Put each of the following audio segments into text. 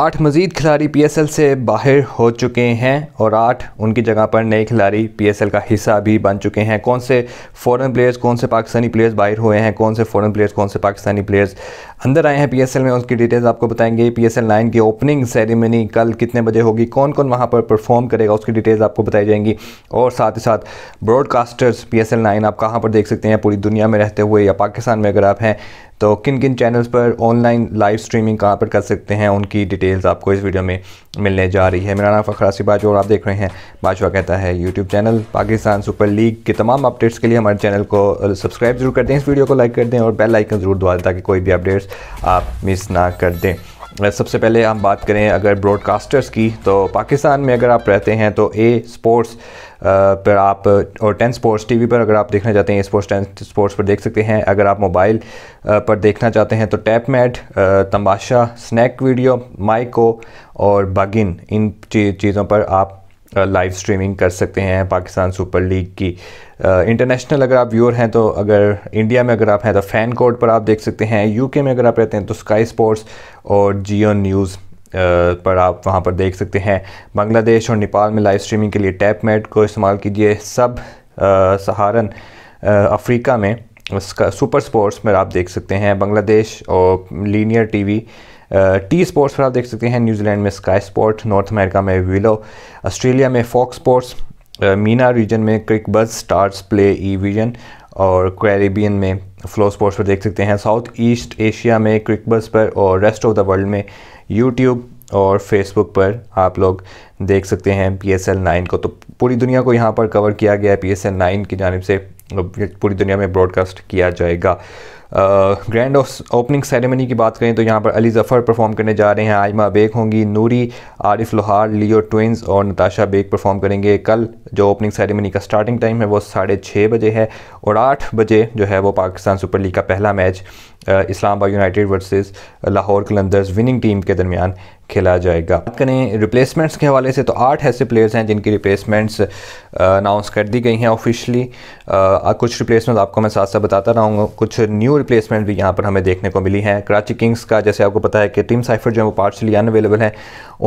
आठ मज़ीद खिलाड़ी पी एस एल से बाहर हो चुके हैं और आठ उनकी जगह पर नए खिलाड़ी पी एस एल का हिस्सा भी बन चुके हैं कौन से फ़ॉरन प्लेयर्स कौन से पाकिस्तानी प्लेयर्स बाहर हुए हैं कौन से फ़ॉरन प्लेयर्स कौन से पाकिस्तानी प्लेयर्स अंदर आए हैं पी एस एल में उसकी डिटेल्स आपको बताएंगे पी एस एल नाइन की ओपनिंग सेरेमनी कल कितने बजे होगी कौन कौन वहाँ पर परफॉर्म करेगा उसकी डिटेल्स आपको बताई जाएंगी और साथ ही साथ broadcasters P S L nine आप कहाँ पर देख सकते हैं पूरी दुनिया में रहते हुए या पाकिस्तान में अगर आप हैं तो किन किन चैनल्स पर ऑनलाइन लाइव स्ट्रीमिंग कहाँ पर कर सकते हैं उनकी डिटेल डिटेल्स आपको इस वीडियो में मिलने जा रही है मेरा नाम फखरासी बाजवा और आप देख रहे हैं बाजवा कहता है YouTube channel Pakistan super league के तमाम अपडेट्स के लिए हमारे चैनल को सब्सक्राइब जरूर कर दें इस वीडियो को लाइक कर दें और बेल आइकन ज़रूर दबा दें ताकि कोई भी अपडेट्स आप मिस ना कर दें सबसे पहले हम बात करें अगर ब्रॉडकास्टर्स की तो पाकिस्तान में अगर आप रहते हैं तो ए स्पोर्ट्स पर आप और टेन स्पोर्ट्स टीवी पर अगर आप देखना चाहते हैं स्पोर्ट्स टेन स्पोर्ट्स पर देख सकते हैं अगर आप मोबाइल पर देखना चाहते हैं तो Tapmad Tamasha Snack Video Myco और बागिन इन चीज़ों पर आप लाइव स्ट्रीमिंग कर सकते हैं पाकिस्तान सुपर लीग की इंटरनेशनल अगर आप व्यूअर हैं तो अगर इंडिया में अगर आप हैं तो फ़ैन कोड पर आप देख सकते हैं यूके में अगर आप रहते हैं तो स्काई स्पोर्ट्स और जियो न्यूज़ पर आप वहाँ पर देख सकते हैं बांग्लादेश और नेपाल में लाइव स्ट्रीमिंग के लिए टैप मैट को इस्तेमाल कीजिए सब आ, सहारन अफ्रीका में उसका सुपर स्पोर्ट्स में आप देख सकते हैं बांग्लादेश और linear TV T uh, sports पर आप देख सकते हैं न्यूजीलैंड में स्काई स्पोर्ट नॉर्थ अमेरिका में विलो ऑस्ट्रेलिया में Fox sports uh, MENA region में Cricbuzz stars play E vision और कैरेबियन में फ्लो स्पोर्ट्स पर देख सकते हैं साउथ ईस्ट एशिया में क्रिक बज पर और रेस्ट ऑफ द वर्ल्ड में यूट्यूब और फेसबुक पर आप लोग देख सकते हैं पी एस एल नाइन को तो पूरी दुनिया को यहाँ पर कवर किया गया है पी एस एल नाइन की जानब से पूरी दुनिया में ब्रॉडकास्ट किया जाएगा ग्रैंड ओपनिंग सेरेमनी की बात करें तो यहाँ पर अली ज़फ़र परफॉर्म करने जा रहे हैं आयमा बेग होंगी नूरी आरिफ लोहार लियो ट्विंस और नताशा बेग परफॉर्म करेंगे कल जो ओपनिंग सेरेमनी का स्टार्टिंग टाइम है वो साढ़े छः बजे है और आठ बजे जो है वो पाकिस्तान सुपर लीग का पहला match Islamabad United versus Lahore Qalandars winning team के दरमियान खेला जाएगा बात करें रिप्लेसमेंट्स के हवाले से तो आठ ऐसे प्लेयर्स हैं जिनकी रिप्लेसमेंट्स अनाउंस कर दी गई हैं ऑफिशली कुछ रिप्लेसमेंट आपको मैं साथ साथ बताता रहूँगा कुछ न्यू रिप्लेसमेंट भी यहाँ पर हमें देखने को मिली हैं कराची किंग्स का जैसे आपको पता है कि टीम साइफर जो है वो पार्शली अनअवेलेबल है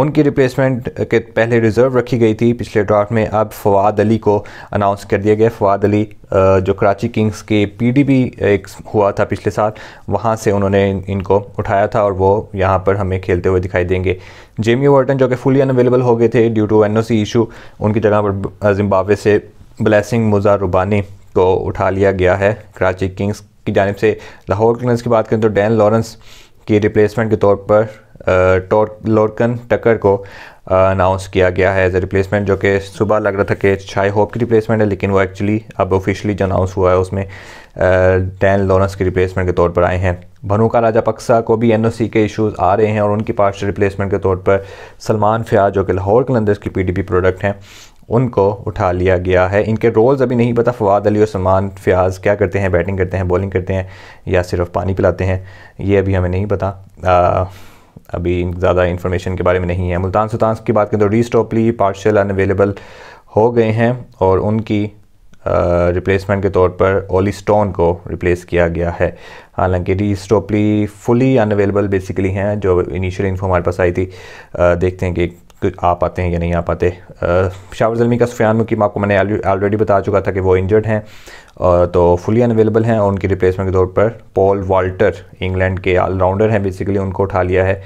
उनकी रिप्लेसमेंट के पहले रिजर्व रखी गई थी पिछले ड्राफ्ट में अब फवाद अली को अनाउंस कर दिया गया फवाद अली जो कराची किंग्स के पी एक हुआ था पिछले साल वहाँ से उन्होंने इनको उठाया था और वो यहाँ पर हमें खेलते हुए दिखाई देंगे जेमी वर्टन जो कि फुली अनअवेलेबल हो गए थे ड्यू टू एन इशू उनकी जगह पर जिम्बावे से ब्लैसिंग मुजा रुबानी को उठा लिया गया है कराची किंग्स की जानब से लाहौर किंग्स की बात करें तो डैन लॉरेंस की रिप्लेसमेंट के तौर पर टोर लोरकन टकर को अनाउंस किया गया है एज ए रिप्लेसमेंट जो कि सुबह लग रहा था कि शाई होप की रिप्लेसमेंट है लेकिन वो एक्चुअली अब ऑफिशियली जो अनाउंस हुआ है उसमें डैन लॉरेंस की रिप्लेसमेंट के तौर पर आए हैं भनूका राजा पक्सा को भी एन ओ सी के इशूज़ आ रहे हैं और उनकी पार्ट रिप्लेसमेंट के तौर पर सलमान फ्याज जो कि लाहौर कलंदर्स की पी डी पी प्रोडक्ट हैं उनको उठा लिया गया है इनके रोल्स अभी नहीं पता फवाद अली और सलमान फ़याज़ क्या करते हैं बैटिंग करते हैं बॉलिंग करते हैं या सिर्फ पानी पिलाते हैं ये अभी हमें नहीं पता आ, अभी ज़्यादा इन्फॉर्मेशन के बारे में नहीं है मुल्तान सुल्तान की बात करें तो रीस्टोपली पार्शल अनअवेलेबल हो गए हैं और उनकी रिप्लेसमेंट के तौर पर ओली स्टोन को रिप्लेस किया गया है हालांकि रीस्टोपली फुली अनअवेलेबल बेसिकली हैं जो इनिशियल इन्फो हमारे पास आई थी आ, देखते हैं कि आ पाते हैं या नहीं आ पाते शावर जलमी का सफियान मुकीम आपको मैंने ऑलरेडी बता चुका था कि वो इंजर्ड हैं तो फुली अनवेलेबल हैं और उनकी रिप्लेसमेंट के तौर पर पॉल वाल्टर इंग्लैंड के ऑलराउंडर हैं बेसिकली उनको उठा लिया है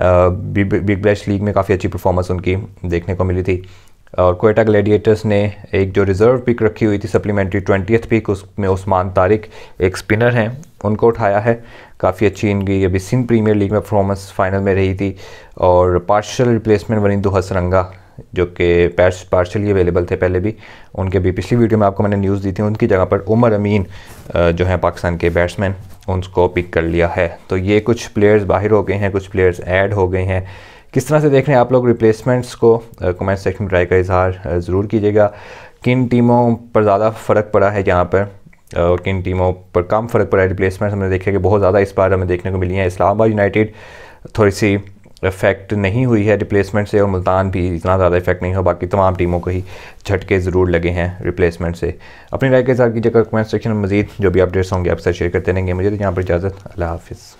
बिग ब्लैश लीग में काफ़ी अच्छी परफॉर्मेंस उनकी देखने को मिली थी और कोयटा ग्लैडिएटर्स ने एक जो रिज़र्व पिक रखी हुई थी सप्लीमेंट्री ट्वेंटीथ पिक उसमें उस्मान तारिक एक स्पिनर हैं उनको उठाया है काफ़ी अच्छी इनकी अभी सिंध प्रीमियर लीग में परफॉर्मेंस फाइनल में रही थी और पार्शल रिप्लेसमेंट वनिंदु हसरंगा जो कि पार्शली अवेलेबल थे पहले भी उनके भी पिछली वीडियो में आपको मैंने न्यूज़ दी थी उनकी जगह पर उमर अमीन जो हैं पाकिस्तान के बैट्समैन उनको पिक कर लिया है तो ये कुछ प्लेयर्स बाहर हो गए हैं कुछ प्लेयर्स ऐड हो गए हैं किस तरह से देख रहे हैं आप लोग रिप्लेसमेंट्स को कमेंट सेक्शन में ट्राई का इजहार ज़रूर कीजिएगा किन टीमों पर ज़्यादा फ़र्क पड़ा है यहाँ पर और किन टीमों पर कम फ़र्क पड़ा है रिप्लेसमेंट हमने देखे कि बहुत ज़्यादा इस बार हमें देखने को मिली है इस्लामाबाद यूनाइटेड थोड़ी सी इफेक्ट नहीं हुई है रिप्लेसमेंट से और मुल्तान भी इतना ज़्यादा इफेक्ट नहीं हुआ बाकी तमाम टीमों को ही झटके ज़रूर लगे हैं रिप्लेसमेंट से अपनी राय के साथ कीजिएगा कमेंट सेक्शन में मजीद जो भी अपडेट्स होंगे आपसे शेयर करते रहेंगे मुझे तो यहाँ पर इजाज़त अल्लाह हाफिज़